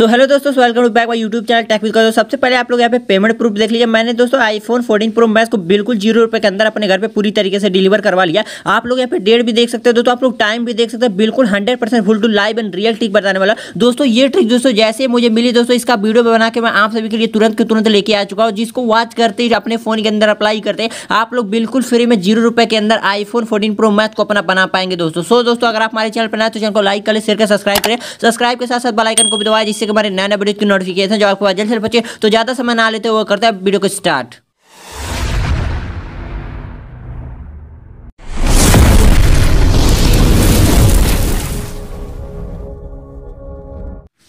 सो hello दोस्तों welcome to back my YouTube channel technique का तो सबसे पहले आप लोग यहाँ पे पेमेंट प्रूफ देख लीजिए मैंने दोस्तों आईफोन 14 प्रो मैक्स को बिल्कुल जीरो रुपए के अंदर अपने घर पे पूरी तरीके से डिलीवर करवा लिया आप लोग यहाँ पे डेट भी देख सकते हो दोस्तों आप लोग टाइम भी देख सकते हो बिल्कुल hundred percent full to live and real trick बताने वाला दोस्तों ये ट्रिक दोस्तों जैसे मुझे मिली दोस्तों इसका वीडियो बना के मैं आप सभी के लिए तुरंत के तुरंत लेके आ चुका हूँ जिसको वॉच करते ही अपने फोन के अंदर अप्लाई करते आप लोग बिल्कुल फ्री में जीरो रुपये के अंदर आईफोन फोर्टीन प्रो मैक्स को अपना बना पाएंगे दोस्तों सो दोस्तों अगर आप हमारे चैनल पर ना तो चैनल को लाइक करें शेयर कर सब्सक्राइब करें सब्सक्राइब के साथ साथ बेलाइकन को भी दबाए जिससे हमारे नया नया वीडियो की नोटिफिकेशन जो आपको जल्द से पहुंचे तो ज़्यादा समय ना लेते हुए करते हैं वीडियो को स्टार्ट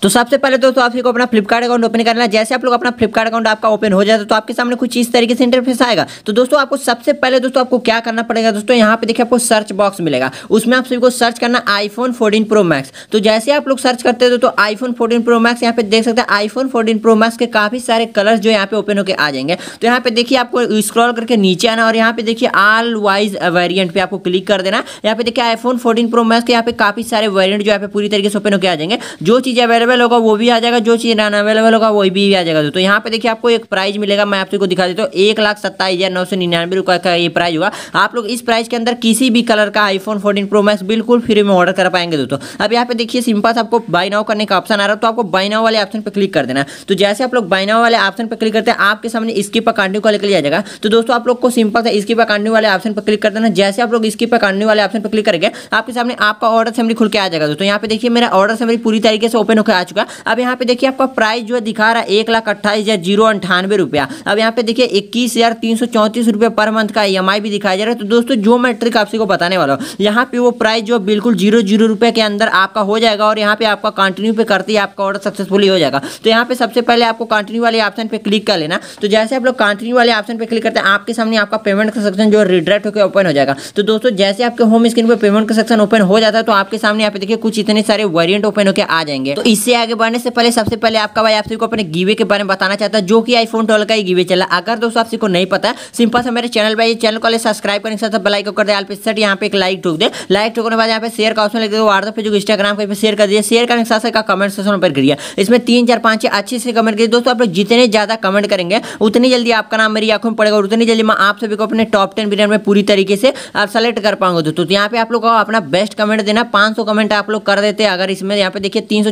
तो सबसे पहले दोस्तों आप अपना फ्लिपकार्ट अकाउंट ओपन करना है जैसे आप लोग अपना फ्लिपकार्ट अकाउंट आपका ओपन हो जाता है तो आपके सामने कुछ इस तरीके से इंटरफेस आएगा तो दोस्तों आपको सबसे पहले दोस्तों आपको क्या करना पड़ेगा दोस्तों यहाँ पे देखिए आपको सर्च बॉक्स मिलेगा उसमें आप सभी को सर्च करना आईफोन फोर्टीन प्रो मैक्स तो जैसे आप लोग सर्च करते हैं दोस्तों आईफोन फोर्टीन प्रो मैक्स यहाँ पे देख सकते हैं आईफोन फोर्टीन प्रो मैक्स के काफी सारे कलर जो यहाँ पे ओपन होकर आ जाएंगे तो यहाँ पे देखिए आपको स्क्रॉल करके नीचे आना और यहाँ पे देखिए आल वाइज वेरियंट पे आपको क्लिक कर देना यहाँ पे देखिए आईफोन फोर्टीन प्रो मैक्स के यहाँ पे काफी सारे वेरियंट जो यहाँ पे पूरी तरीके से ओपन होकर आ जाएंगे जो चीज़ अवेलेबल अवेलेबल होगा वो भी आ जाएगा जो चीज़ नॉन अवेलेबल होगा वही भी आ जाएगा तो यहाँ पे देखिए आपको एक प्राइज मिलेगा मैं आपको दिखा देता हूँ एक लाख सत्ताईस हज़ार नौ सौ निन्यानवे रुपये का ये प्राइज होगा आप लोग इस प्राइस के अंदर किसी भी कलर का आईफोन फोर्टीन प्रो मैक्स बिल्कुल फ्री में ऑर्डर कर पाएंगे दोस्तों अब यहाँ पे देखिए सिंपल आपको बाई नाउ करने का ऑप्शन आ रहा है तो आपको बाई नाउ वाले ऑप्शन पर क्लिक कर देना तो जैसे आप लोग बाई नाउ वाले ऑप्शन पर क्लिक करते हैं आपके सामने स्किप पर कंटिन्यू का निकल जाएगा तो दोस्तों आप लोग को सिंपल से स्किप पर कंटिन्यू वाले ऑप्शन पर क्लिक कर देना जैसे आप लोग स्किप पर कंटिन्यू वाले ऑप्शन पर क्लिक करेंगे आपके सामने आपका ऑर्डर समरी खुल के आ जाएगा दोस्तों यहाँ पे देखिए मेरा ऑर्डर समरी पूरी तरीके से ओपन होकर आ चुका अब यहाँ पे देखिए आपका प्राइस जो है दिखा रहा है एक लाख अट्ठाईस हज़ार जीरो अंठानवे रुपया अब यहाँ पे देखिए इक्कीस हज़ार तीन सौ चौंतीस रुपये पर मंथ का ई e भी दिखाया जा रहा है तो दोस्तों जो मैं ट्रिक आपसे को बताने वाला हूँ यहाँ पे वो प्राइस जो बिल्कुल जीरो जीरो रुपये के अंदर आपका हो जाएगा और यहाँ पे आपका कंटिन्यू पे करते ही आपका ऑर्डर सक्सेसफुली हो जाएगा तो यहाँ पे सबसे पहले आपको कंटिन्यू वाले ऑप्शन पर क्लिक कर लेना तो जैसे आप लोग कंटिन्यू वाले ऑप्शन पर क्लिक करते हैं आपके सामने आपका पेमेंट का सेक्शन जो रिड्रेक्ट होकर ओपन हो जाएगा तो दोस्तों जैसे आपके होम स्क्रीन पर पेमेंट का सेक्शन ओपन हो जाता है तो आपके सामने यहाँ पे देखिए कुछ इतने सारे वेरियंट ओपन होकर आ जाएंगे तो इससे इससे आगे बढ़ने से पहले सबसे पहले आपका भाई आपसे को अपने गीवे के बारे में बताना चाहता है जो कि आईफोन ट्वेल्व का ही गीवे चला अगर दोस्तों आपसे को नहीं पता सिंपल से मेरे चैनल पर चैनल को सब्सक्राइब करने के साथ बलाइक कर दे पे सेट यहाँ पे एक लाइक ठोक दे लाइक ठोकने के बाद यहाँ पे शेयर का ऑप्शन लेकर व्हाट्सअप पे जो इंस्टाग्राम पर शेयर कर दिए शेयर करने के साथ साथ कमेंट सेक्शन पर गिर इसमें तीन चार पाँच अच्छे से कमेंट करिए दोस्तों आप लोग जितने ज़्यादा कमेंट करेंगे उतनी जल्दी आपका नाम मेरी आंखों में पड़ेगा उतनी जल्दी मैं आप सभी को अपने टॉप टेन बिलियन में पूरी तरीके से आप सेलेक्ट कर पाऊंगा दोस्तों तो यहाँ पे आप लोग अपना बेस्ट कमेंट देना पाँच कमेंट आप लोग कर देते अगर इसमें यहाँ पे देखिए तीन सौ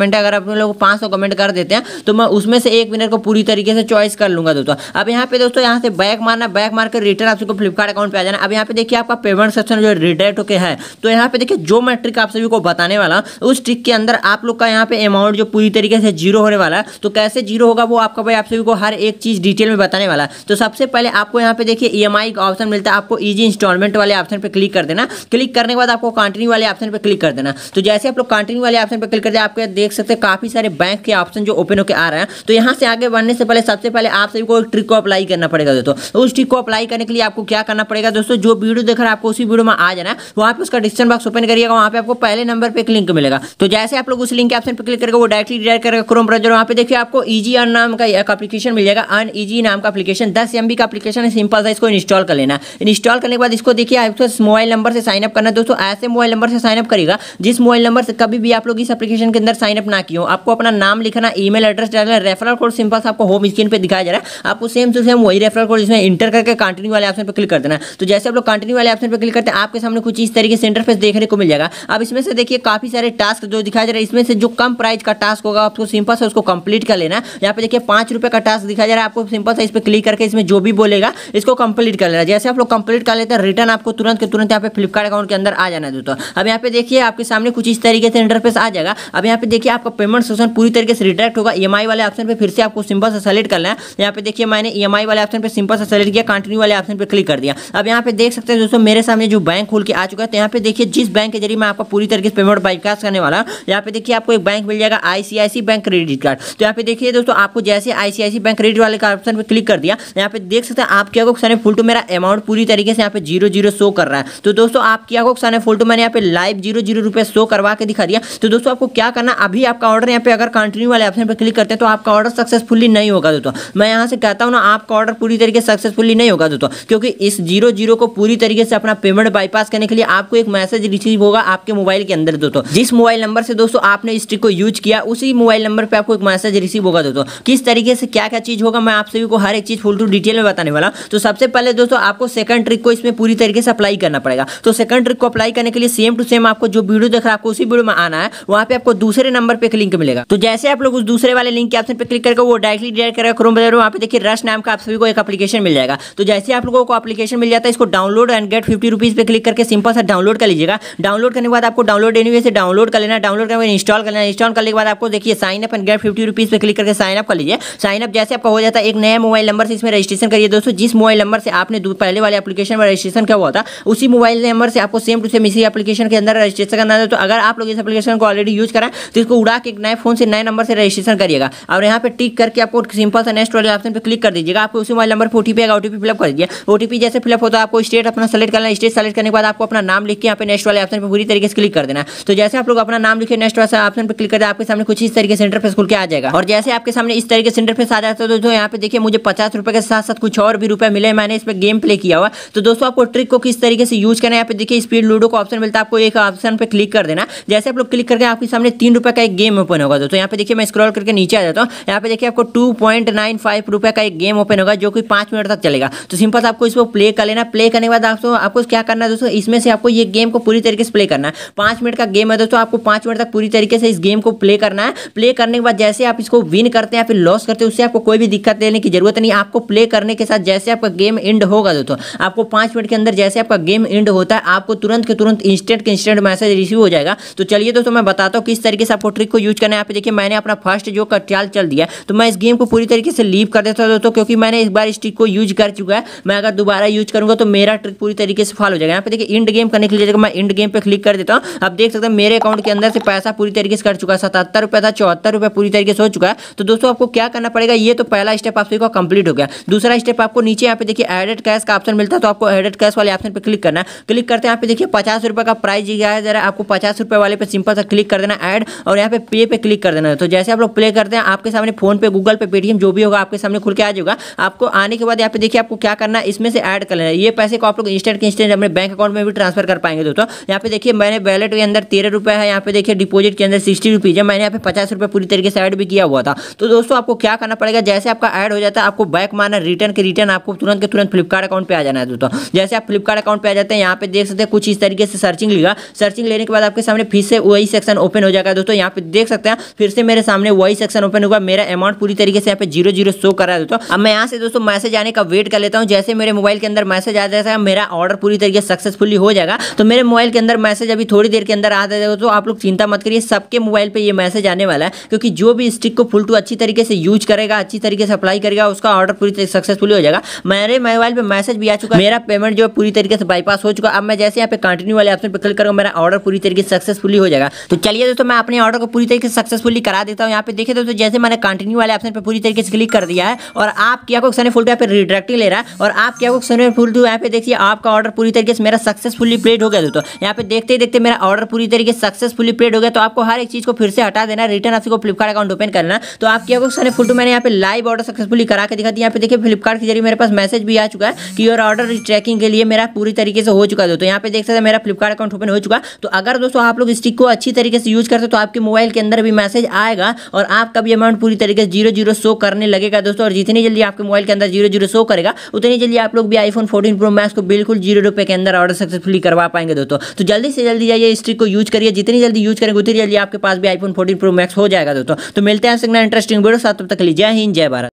कमेंट है अगर आप लोग पाँच कमेंट कर देते हैं तो मैं उसमें से एक विनर को पूरी तरीके से चॉइस कर लूंगा दोस्तों अब यहाँ पे दोस्तों यहाँ से बैक मारना बैक मार कर रिटर्न आपको फ्लिपकार्ट अकाउंट पर आ जाना अब यहाँ पे देखिए आपका पेमेंट सेक्शन जो रिडेट होकर है तो यहाँ पे देखिए जो मैं ट्रिक आप सभी को बताने वाला उस ट्रिक के अंदर आप लोग का यहाँ पे अमाउंट जो पूरी तरीके से जीरो होने वाला है तो कैसे जीरो होगा वो आपका भाई आप सभी को हर एक चीज़ डिटेल में बताने वाला तो सबसे पहले आपको यहाँ पे देखिए ई e का ऑप्शन मिलता है आपको ईजी इंस्टॉलमेंट वाले ऑप्शन पर क्लिक कर देना क्लिक करने के बाद आपको कंटिन्यू वाले ऑप्शन पर क्लिक कर देना तो जैसे आप लोग कंटिन्यू वाले ऑप्शन पर क्लिक करते हैं आपको देख देख सकते हैं काफ़ी सारे बैंक के ऑप्शन जो ओपन होकर आ रहे हैं तो यहाँ से आगे बढ़ने से पहले सबसे पहले आप सभी को एक ट्रिक को अप्लाई करना पड़ेगा दोस्तों तो उस ट्रिक को अप्लाई करने के लिए आपको क्या करना पड़ेगा दोस्तों जो वीडियो देख रहे है आपको उसी वीडियो में आ जाना है वहाँ पर उसका डिस्क्रिप्शन बॉक्स ओपन करिएगा वहाँ पे आपको पहले नंबर पर एक लिंक मिलेगा तो जैसे आप लोग उस लिंक के ऑप्शन पर क्लिक करेगा वो डायरेक्टली डायरेक्ट करेगा क्रोम ब्राउजर वहाँ पे देखिए आपको ईजी अर्न नाम का एक अपलीकेशन मिल जाएगा अर्न ईजी नाम का अपलीकेशन दस एम का अपलीकेशन है सिंपल सा इसको इंस्टॉल कर लेना इंस्टॉल करने के बाद इसको देखिए आपको मोबाइल नंबर से साइनअप करना दोस्तों ऐसे मोबाइल नंबर से साइनअप करेगा जिस मोबाइल नंबर से कभी भी आप लोग इस अपलीकेशन के अंदर साइन साइनअप ना किया आपको अपना नाम लिखना ई मेल एड्रेस डालना रेफरल कोड सिंपल आपको होम स्क्रीन पर दिखाया जा रहा है आपको सेम टू सेम वही रेफरल कोड इसमें इंटर करके कंटिन्यू वाले ऑप्शन पर क्लिक कर देना तो जैसे आप लोग कंटिन्यू वाले ऑप्शन पर क्लिक करते हैं आपके सामने कुछ इस तरीके से इंटरफेस देखने को मिल जाएगा अब इसमें से देखिए काफ़ी सारे टास्क जो दिखाया जा रहा है इसमें से जो कम प्राइस का टास्क होगा आपको सिंपल से उसको कंप्लीट कर लेना यहाँ पे देखिए पांच रुपए का टास्क दिखाया जा रहा है आपको सिंपल से इस पर क्लिक करके इसमें जो भी बोलेगा इसको कंप्लीट कर लेना जैसे आप लोग कंप्लीट कर लेते हैं रिटर्न आपको तुरंत के तुरंत यहाँ पे फ्लिपकार्ट अकाउंट के अंदर आ जाना दोस्तों अब यहाँ पे देखिए आपके सामने कुछ इस तरीके से इंटरफेस आ जाएगा अब यहाँ पे देखिए आपका पेमेंट सेशन पूरी तरीके से रिडायरेक्ट होगा ई e वाले ऑप्शन पर फिर से आपको सिंपल से सेलेक्ट करना है यहाँ पे देखिए मैंने ई e वाले ऑप्शन पर सिंपल से सेलेक्ट किया कंटिन्यू वाले ऑप्शन पर क्लिक कर दिया अब यहाँ पे देख सकते हैं दोस्तों मेरे सामने जो बैंक खुल के आ चुका है तो यहाँ पे देखिए जिस बैंक के जरिए मैं आपका पूरी तरीके से पेमेंट बाईपास करने वाला यहाँ पे देखिए आपको एक बैंक मिल जाएगा आईसीआईसी बैंक क्रेडिट कार्ड तो यहाँ पे देखिए दोस्तों आपको जैसे आईसीआईसी बैंक क्रेडिट वाले का ऑप्शन पर क्लिक कर दिया यहाँ पे देख सकते हैं आप क्या सारे फुल टू मेरा अमाउंट पूरी तरीके से यहाँ पे जीरो जीरो शो कर रहा है तो दोस्तों आप क्या सारे फुल टू मैंने यहाँ पे लाइव जीरो जीरो रुपये शो करवा के दिखा दिया तो दोस्तों आपको क्या करना आप अभी आपका ऑर्डर यहाँ पे अगर कंटिन्यू वाले ऑप्शन पर क्लिक करते हैं तो आपका ऑर्डर सक्सेसफुली नहीं होगा दोस्तों मैं यहाँ से कहता हूँ ना आपका ऑर्डर पूरी तरीके सक्सेसफुली नहीं होगा दोस्तों क्योंकि इस जीरो जीरो को पूरी तरीके से अपना पेमेंट बाईपास करने के लिए आपको एक मैसेज रिसीव होगा आपके मोबाइल के अंदर दोस्तों जिस मोबाइल नंबर से दोस्तों आपने इस ट्रिक को यूज किया उसी मोबाइल नंबर पर आपको एक मैसेज रिसीव होगा दोस्तों किस तरीके से क्या क्या चीज़ होगा मैं आप सभी को हर एक चीज़ फुल टू डिटेल में बताने वाला तो सबसे पहले दोस्तों आपको सेकंड ट्रिक को इसमें पूरी तरीके से अप्लाई करना पड़ेगा तो सेकंड ट्रिक को अप्लाई करने के लिए सेम टू सेम आपको जो वीडियो देख रहा है आपको उसी वीडियो में आना है वहां पर आपको दूसरे नंबर पे एक लिंक मिलेगा तो जैसे आप लोग उस दूसरे वाले लिंक के ऑप्शन पे क्लिक करके वो डायरेक्टली डायरेक्ट करेगा क्रोम बजे वहाँ पे देखिए रश नाम का आप सभी को एक अपलीकेशन मिल जाएगा तो जैसे आप लोगों को अपलीकेशन मिल जाता है इसको download and get fifty rupees पे क्लिक करके सिंपल सा डाउनलोड कर लीजिएगा डाउनलोड करने के बाद आपको डाउनलोड एनी वे से डाउनलोड कर लेना डाउनलोड करने इंस्टॉल कर लेना इंस्टॉल करने के बाद आपको देखिए sign up and get fifty rupees पे क्लिक करके साइन अप कर लीजिए साइन अप जैसे आपका हो जाता है एक नया मोबाइल नंबर से इसमें रजिस्ट्रेशन करिए दोस्तों जिस मोबाइल नंबर से आपने पहले वाले एप्लीकेशन में रजिस्ट्रेशन किया हुआ था उसी मोबाइल नंबर से आपको सेम टू सेम इसी एप्लीकेशन के अंदर रजिस्ट्रेशन करना है तो अगर आप लोग इस एप्लीकेशन को ऑलरेडी यूज करें तो को उड़ा के एक नए फोन से नए नंबर से रजिस्ट्रेशन करिएगा और यहाँ पे टिक करके आपको सिंपल सा नेक्स्ट वाले ऑप्शन पे क्लिक कर दीजिएगा आपको उसी मोबाइल नंबर पर ओटीपी आएगा ओटीपी फिलअप कर दीजिए ओटीपी जैसे फिलअप होता है आपको स्टेट अपना सेलेक्ट करना स्टेट सेलेक्ट करने के बाद आपको अपना नाम लिख के यहाँ पे नेक्स्ट वाले ऑप्शन पर पूरी तरीके से क्लिक कर देना तो जैसे आप लोग अपना नाम लिखे नेक्स्ट वाला ऑप्शन पर क्लिक करते आपके सामने कुछ इस तरीके से इंटरफेस खुल के आ जाएगा और जैसे आपके सामने इस तरीके से इंटरफेस आ जाता है तो जो यहाँ पे देखिए मुझे पचास रुपये के साथ साथ कुछ और भी रुपये मिले मैंने इस पर गेम प्ले किया हुआ तो दोस्तों आपको ट्रिक को किस तरीके से यूज करना है यहाँ पे देखिए स्पीड लूडो का ऑप्शन मिलता है आपको एक ऑप्शन पर क्लिक कर देना जैसे आप लोग क्लिक करके आपके सामने तीन रुपये का एक गेम ओपन होगा दोस्तों यहाँ पे देखिए मैं स्क्रॉल करके नीचे आ जाता हूँ यहाँ पे देखिए आपको टू पॉइंट नाइन फाइव रुपये का एक गेम ओपन होगा जो कि पाँच मिनट तक चलेगा तो सिंपल आपको इसको प्ले कर लेना प्ले करने के बाद आपको आपको क्या करना है दोस्तों इसमें से आपको ये गेम को पूरी तरीके से प्ले करना है पाँच मिनट का गेम है दोस्तों आपको पाँच मिनट तक पूरी तरीके से इस गेम को प्ले करना है प्ले करने के बाद जैसे आप इसको विन करते हैं या फिर लॉस करते हैं उससे आपको कोई भी दिक्कत लेने की जरूरत नहीं आपको प्ले करने के साथ जैसे आपका गेम एंड होगा दोस्तों आपको पाँच मिनट के अंदर जैसे आपका गेम एंड होता है आपको तुरंत के तुरंत इंस्टेंट के इंस्टेंट मैसेज रिसीव हो जाएगा तो चलिए दोस्तों मैं बताता हूँ किस तरीके से आपको ट्रिक को यूज करना है यहाँ पे देखिए मैंने अपना फर्स्ट जो कटियाल चल दिया तो मैं इस गेम को पूरी तरीके से लीव कर देता हूँ दोस्तों क्योंकि मैंने इस बार इस ट्रिक को यूज कर चुका है मैं अगर दोबारा यूज करूंगा तो मेरा ट्रिक पूरी तरीके से फॉल हो जाएगा यहाँ पे देखिए इंड गेम करने के लिए मैं इंड गेम पर क्लिक कर देता हूँ आप देख सकते हैं मेरे अकाउंट के अंदर से पैसा पूरी तरीके से कर चुका है सतहत्तर रुपये था चौहत्तर रुपये पूरी तरीके से हो चुका है तो दोस्तों आपको क्या करना पड़ेगा ये तो पहला स्टेप आप सभी को कंप्लीट हो गया दूसरा स्टेप आपको नीचे यहाँ पे देखिए एडेड कैश का ऑप्शन मिलता है तो आपको एडेड कैश वाले ऑप्शन पर क्लिक करना है क्लिक करते हैं यहाँ पे देखिए पचास रुपये का प्राइस जी गया है जरा आपको पचास रुपये वाले पे सिंपल सा क्लिक कर देना ऐड और यहाँ पे पे पे क्लिक कर देना है तो जैसे आप लोग प्ले करते हैं आपके सामने फोन पे गूगल पे पेटीएम जो भी होगा आपके सामने खुल के आ जाएगा आपको आने के बाद यहाँ पे देखिए आपको क्या करना है इसमें से ऐड कर लेना है ये पैसे को आप लोग इंस्टेंट के इंस्टेंट अपने बैंक अकाउंट में भी ट्रांसफर कर पाएंगे दोस्तों यहाँ पे देखिए मैंने वैलेट के अंदर तेरह रुपये है यहाँ पे देखिए डिपोजिट के अंदर सिक्सटी रुपीज़ है मैंने यहाँ पे पचास रुपये पूरी तरीके से ऐड भी किया हुआ था तो दोस्तों आपको क्या करना पड़ेगा जैसे आपका ऐड हो जाता है आपको बैक मारना रिटर्न के रिटर्न आपको तुरंत के तुरंत फ्लिपकार्ट अकाउंट पर आ जाना है दोस्तों जैसे आप फ्लिपकार्ट अकाउंट पर आ जाते हैं यहाँ पे देख सकते हैं कुछ इस तरीके से सर्चिंग लेगा सर्चिंग लेने के बाद आपके सामने फिर से वही सेक्शन ओपन हो जाएगा दोस्तों यहाँ यहाँ पे देख सकते हैं फिर से मेरे सामने वही सेक्शन ओपन हुआ मेरा अमाउंट पूरी तरीके से यहाँ पे जीरो जीरो शो करा देता हूँ अब मैं यहाँ से दोस्तों मैसेज आने का वेट कर लेता हूँ जैसे मेरे मोबाइल के अंदर मैसेज आ जाता है मेरा ऑर्डर पूरी तरीके से सक्सेसफुली हो जाएगा तो मेरे मोबाइल के अंदर मैसेज अभी थोड़ी देर के अंदर आ जाएगा तो आप लोग चिंता मत करिए सबके मोबाइल पर यह मैसेज आने वाला है क्योंकि जो भी स्टिक को फुल टू अच्छी तरीके से यूज करेगा अच्छी तरीके से अप्लाई करेगा उसका ऑर्डर पूरी तरीके सक्सेसफुली हो जाएगा मेरे मोबाइल पर मैसेज भी आ चुका है मेरा पेमेंट जो पूरी तरीके से बाईपास हो चुका अब मैं जैसे यहाँ पे कंटिन्यू वाले ऑप्शन पर क्लिक करूँगा मेरा ऑर्डर पूरी तरीके से सक्सेसफुली हो जाएगा तो चलिए दोस्तों मैं अपने ऑर्डर को पूरी तरीके से सक्सेसफुली करा देता हूँ यहाँ पे देखे दोस्तों जैसे मैंने कंटिन्यू वाले ऑप्शन पर पूरी तरीके से क्लिक कर दिया है और आप क्या को सने फुल यहाँ पर रिड्रैक्टिंग ले रहा है और आप क्या को फुल टू यहाँ पे देखिए आपका ऑर्डर पूरी तरीके से मेरा सक्सेसफुली प्लेड हो गया दोस्तों यहाँ पे देखते ही देखते मेरा ऑर्डर पूरी तरीके से सक्सेसफुली प्लेड हो गया तो आपको हर एक चीज़ को फिर से हटा देना रिटर्न आपको फ्लिपकार्ट अकाउंट ओपन करना तो आप क्या को सने फुल मैंने यहाँ पे लाइव ऑर्डर सक्सेसफुली करा के दिखा दी यहाँ पे देखिए फ्लिपकार्ट के जरिए मेरे पास मैसेज भी आ चुका है कि योर ऑर्डर ट्रैकिंग के लिए मेरा पूरी तरीके से हो चुका दोस्तों यहाँ पे देख सकते हैं मेरा फ्लिपकार्ट अकाउंट ओपन हो चुका तो अगर दोस्तों आप लोग स्टिक को अच्छी तरीके से यूज करते तो आपके आपके मोबाइल के अंदर भी मैसेज आएगा और आपका भी अमाउंट पूरी तरीके से जीरो जीरो शो करने लगेगा दोस्तों और जितनी जल्दी आपके मोबाइल के अंदर जीरो जीरो शो करेगा उतनी जल्दी आप लोग भी आईफोन फोर्टीन प्रो मैक्स को बिल्कुल जीरो रुपए के अंदर ऑर्डर सक्सेसफुली करवा पाएंगे दोस्तों तो जल्दी से जल्दी जाइए इस ट्रिक को यूज करिए जितनी जल्दी यूज करेंगे उतनी जल्दी आपके पास भी आईफोन फोर्टीन प्रो मैक्स हो जाएगा दोस्तों तो मिलते हैं इंटरेस्टिंग वीडियो साथ तब तक लीजिए जय हिंद जय भारत